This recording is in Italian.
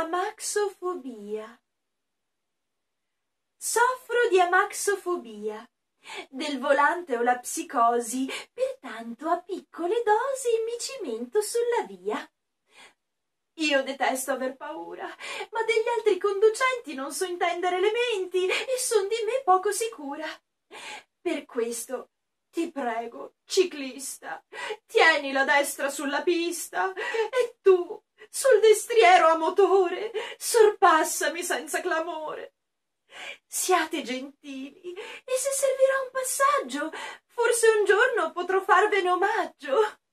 amaxofobia. Soffro di amaxofobia. Del volante ho la psicosi, pertanto a piccole dosi mi cimento sulla via. Io detesto aver paura, ma degli altri conducenti non so intendere le menti e son di me poco sicura. Per questo ti prego, ciclista, tieni la destra sulla pista e tu motore, sorpassami senza clamore. Siate gentili, e se servirà un passaggio, forse un giorno potrò farvene omaggio.